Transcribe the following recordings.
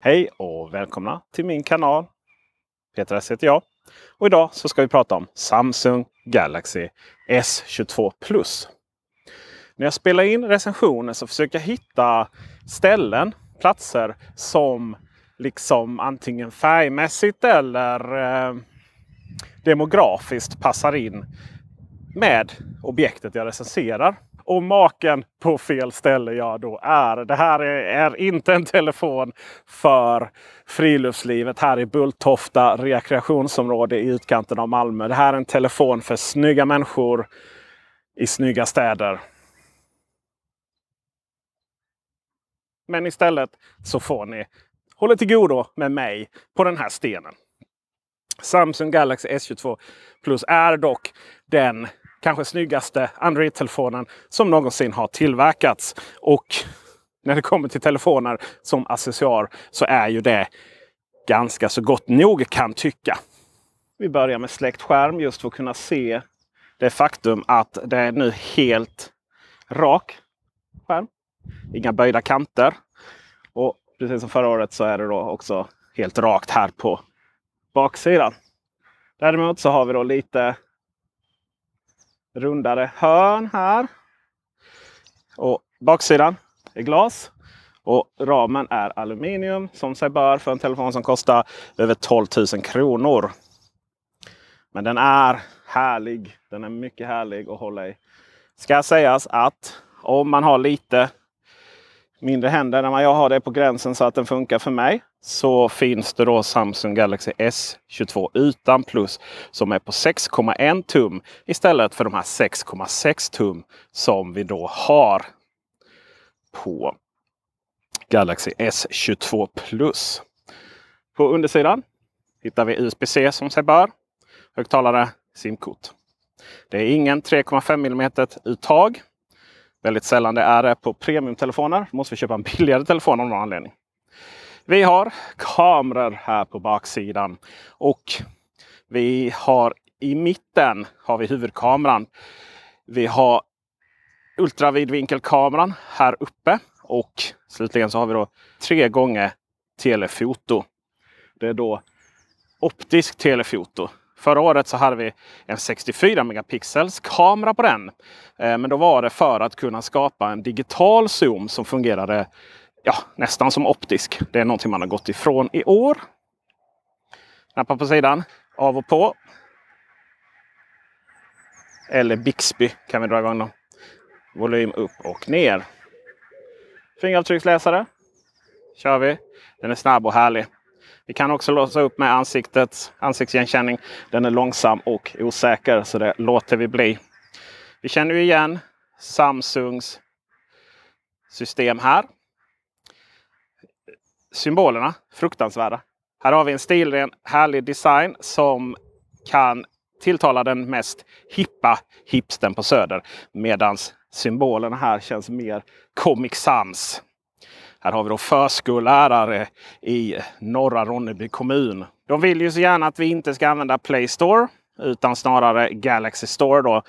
Hej och välkomna till min kanal. Peter S heter jag. Och idag så ska vi prata om Samsung Galaxy S22 Plus. När jag spelar in recensioner så försöker jag hitta ställen, platser som liksom antingen färgmässigt eller eh, demografiskt passar in med objektet jag recenserar. Och maken på fel ställe jag då är. Det här är, är inte en telefon för friluftslivet här i Bulltofta rekreationsområde i utkanten av Malmö. Det här är en telefon för snygga människor i snygga städer. Men istället så får ni hålla till godo med mig på den här stenen. Samsung Galaxy S22 Plus är dock den kanske snyggaste Android-telefonen som någonsin har tillverkats. Och när det kommer till telefoner som accessoar så är ju det ganska så gott nog kan tycka. Vi börjar med släckt skärm just för att kunna se det faktum att det är nu helt rak skärm. Inga böjda kanter. Och precis som förra året så är det då också helt rakt här på baksidan. Däremot så har vi då lite rundare hörn här. Och baksidan är glas. Och ramen är aluminium som sig bör för en telefon som kostar över 12 000 kronor. Men den är härlig. Den är mycket härlig att hålla i. Ska sägas att om man har lite mindre händer. När jag har det på gränsen så att den funkar för mig. Så finns det då Samsung Galaxy S22 utan plus som är på 6,1 tum istället för de här 6,6 tum som vi då har på Galaxy S22 Plus. På undersidan hittar vi USB-C som sig bör. Högtalare, simkort. Det är ingen 3,5 mm uttag Väldigt sällan det är det på premiumtelefoner. Då Måste vi köpa en billigare telefon av någon anledning. Vi har kameror här på baksidan och vi har i mitten har vi huvudkameran. Vi har ultravidvinkelkameran här uppe och slutligen så har vi då tre gånger telefoto. Det är då optisk telefoto. Förra året så hade vi en 64 megapixels kamera på den. Eh, men då var det för att kunna skapa en digital zoom som fungerade ja, nästan som optisk. Det är någonting man har gått ifrån i år. Knappar på sidan, av och på. Eller Bixby kan vi dra igång då. Volym upp och ner. Fingeravtrycksläsare kör vi. Den är snabb och härlig. Vi kan också låsa upp med ansiktets ansiktsigenkänning. Den är långsam och osäker så det låter vi bli. Vi känner ju igen Samsungs system här. Symbolerna, fruktansvärda. Här har vi en stilren härlig design som kan tilltala den mest hippa hipsten på Söder. Medans symbolerna här känns mer Comic Sans. Här har vi då förskolelärare i norra Ronneby kommun. De vill ju så gärna att vi inte ska använda Play Store utan snarare Galaxy Store. Då.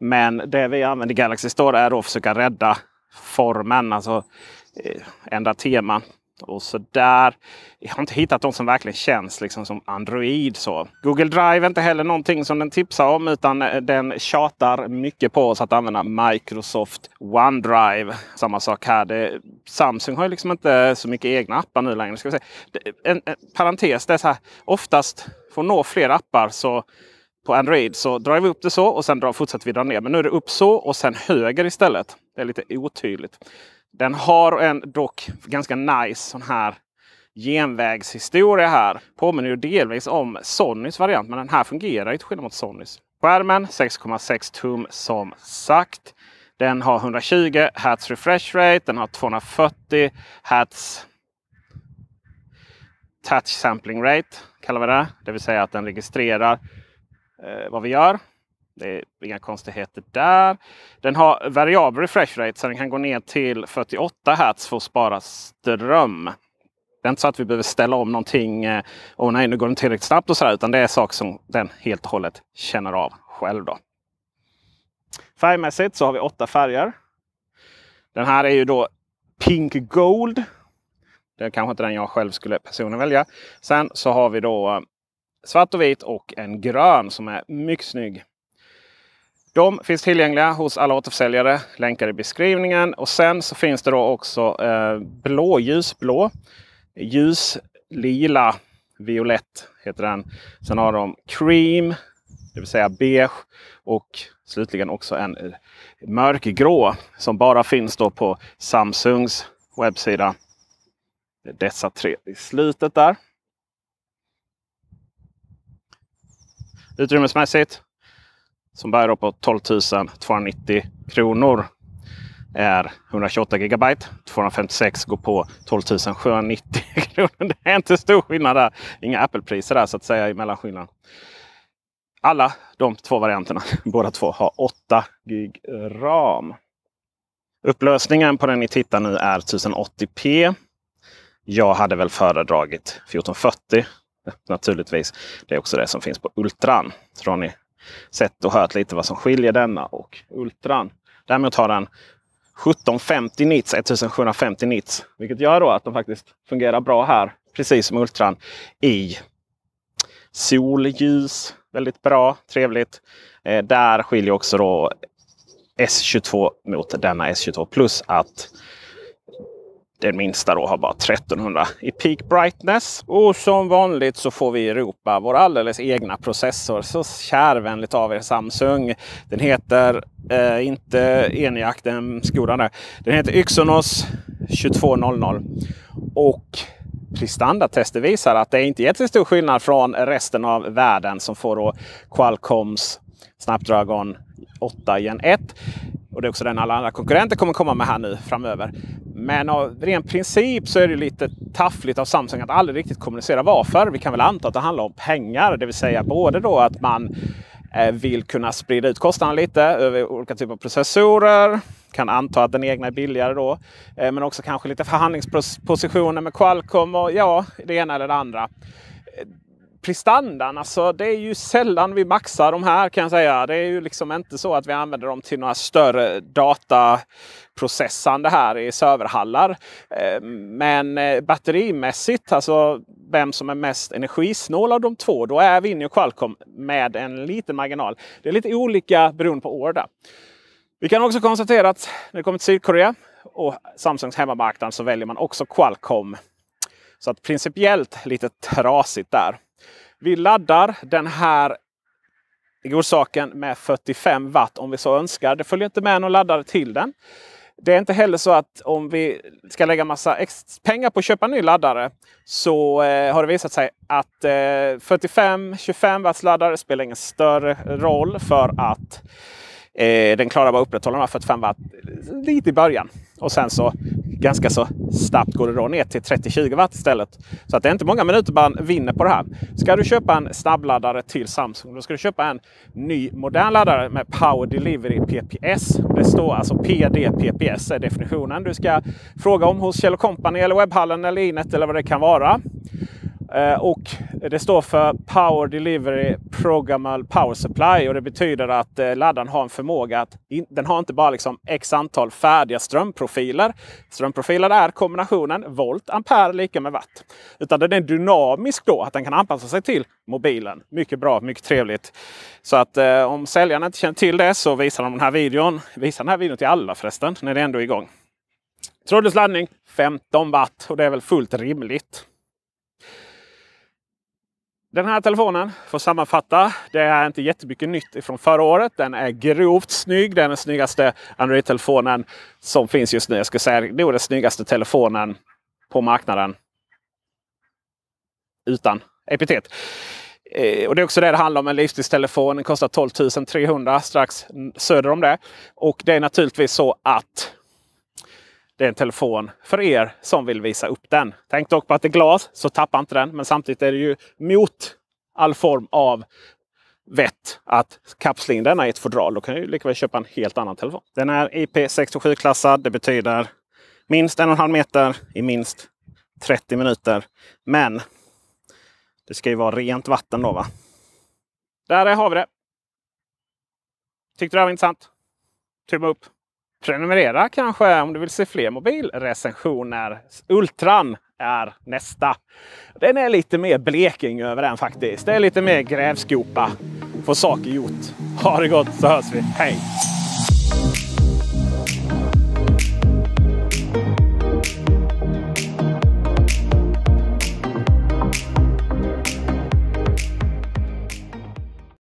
Men det vi använder Galaxy Store är då att försöka rädda formen, alltså ändra eh, teman och så där. Jag har inte hittat de som verkligen känns liksom som Android. så. Google Drive är inte heller någonting som den tipsar om utan eh, den tjatar mycket på oss att använda Microsoft OneDrive. Samma sak här. Det, Samsung har ju liksom inte så mycket egna appar nu längre. Ska vi säga. En, en, parentes, det är så här. Oftast för att nå fler appar så på Android så drar vi upp det så och sen drar, fortsätter vi dra ner. Men nu är det upp så och sen höger istället. Det är lite otydligt. Den har en dock ganska nice sån här genvägshistoria här. Påminner ju delvis om Sonys variant, men den här fungerar ju till skillnad mot Sonys. Skärmen 6,6 tum som sagt. Den har 120 Hz refresh rate. Den har 240 Hz touch sampling rate kallar vi det. Det vill säga att den registrerar eh, vad vi gör. Det är inga konstigheter där. Den har variabel refresh rate så den kan gå ner till 48 Hz för att spara ström. Det är inte så att vi behöver ställa om någonting. Eh, åh oh, nej, nu går den tillräckligt snabbt och sådär. Utan det är saker som den helt och hållet känner av själv. Då. Färgmässigt så har vi åtta färger. Den här är ju då Pink Gold. Det är kanske inte den jag själv skulle personligen välja. Sen så har vi då eh, svart och vit och en grön som är mycket snygg. De finns tillgängliga hos alla återförsäljare. Länkar i beskrivningen. Och sen så finns det då också eh, blå, ljusblå, ljuslila, violett heter den. Sen har de cream, det vill säga beige och slutligen också en eh, mörkgrå som bara finns då på Samsungs webbsida. dessa tre i slutet där. Utrymmesmässigt som bär på 12 290 kronor är 128 gigabyte. 256 går på 12 790 kronor. Det är inte stor skillnad där. Inga Apple-priser där så att säga i mellanskillnad. Alla de två varianterna, båda två, har 8 gig ram. Upplösningen på den ni tittar nu är 1080p. Jag hade väl föredragit 1440 naturligtvis. Det är också det som finns på Ultran. Så ni sett och hört lite vad som skiljer denna och Ultran. Däremot har den 1750 nits, 1750 nits. Vilket gör då att de faktiskt fungerar bra här, precis som Ultran, i solljus. Väldigt bra, trevligt. Eh, där skiljer också då S22 mot denna S22 Plus att den minsta då har bara 1300 i peak brightness. Och som vanligt så får vi i Europa vår alldeles egna processor. Så kärvänligt av er Samsung. Den heter eh, inte Eniac, den skolan där. Den heter Yxonos 2200. Och prestandatester visar att det är inte jättestor skillnad från resten av världen som får då Qualcomms Snapdragon 8 Gen 1. Och det är också den alla andra konkurrenter kommer komma med här nu framöver. Men av ren princip så är det lite taffligt av Samsung att aldrig riktigt kommunicera varför. Vi kan väl anta att det handlar om pengar, det vill säga både då att man eh, vill kunna sprida ut kostnaderna lite över olika typer av processorer. Kan anta att den egna är billigare då. Eh, men också kanske lite förhandlingspositioner med Qualcomm och ja, det ena eller det andra prestandan, alltså det är ju sällan vi maxar de här kan jag säga. Det är ju liksom inte så att vi använder dem till några större dataprocessande här i serverhallar. Eh, men eh, batterimässigt, alltså vem som är mest energisnål av de två, då är Vinny och Qualcomm med en liten marginal. Det är lite olika beroende på år. Vi kan också konstatera att när det kommer till Sydkorea och Samsungs hemmamarknad så väljer man också Qualcomm. Så att principiellt lite trasigt där. Vi laddar den här godsaken med 45 watt om vi så önskar. Det följer inte med någon laddare till den. Det är inte heller så att om vi ska lägga massa pengar på att köpa en ny laddare så eh, har det visat sig att eh, 45-25 watts laddare spelar ingen större roll för att eh, den klarar bara att upprätthålla de här 45 watt lite i början. Och sen så ganska så snabbt går det då ner till 30-20 watt istället. Så att det är inte många minuter man vinner på det här. Ska du köpa en snabbladdare till Samsung, då ska du köpa en ny modern laddare med Power Delivery PPS. Det står alltså PD PPS är definitionen du ska fråga om hos Kjell Company eller Webhallen eller Inet eller vad det kan vara. Eh, och det står för Power Delivery Programmal Power Supply och det betyder att eh, laddaren har en förmåga att den har inte bara liksom x antal färdiga strömprofiler. Strömprofiler är kombinationen volt, ampere lika med watt. Utan den är dynamisk då, att den kan anpassa sig till mobilen. Mycket bra, mycket trevligt. Så att eh, om säljaren inte känner till det så visar de den här videon. Visa den här videon till alla förresten, när det är ändå är igång. Trådlös laddning 15 watt och det är väl fullt rimligt. Den här telefonen, för att sammanfatta, det är inte jättemycket nytt från förra året. Den är grovt snygg. Den är den snyggaste Android-telefonen som finns just nu. Jag skulle säga nog den snyggaste telefonen på marknaden. Utan epitet. Eh, och det är också det det handlar om. En livstidstelefon den kostar 12 300 strax söder om det. Och det är naturligtvis så att det är en telefon för er som vill visa upp den. Tänk dock på att det är glas så tappa inte den. Men samtidigt är det ju mot all form av vett att kapsla in denna i ett fodral. Då kan du lika väl köpa en helt annan telefon. Den är IP67-klassad. Det betyder minst en och en halv meter i minst 30 minuter. Men det ska ju vara rent vatten då va? Där har vi det. Tyckte du det här var intressant? Tumme upp! Prenumerera kanske om du vill se fler mobilrecensioner. Ultran är nästa. Den är lite mer Bleking över den faktiskt. Det är lite mer grävskopa. Få saker gjort. Ha det gott så hörs vi. Hej!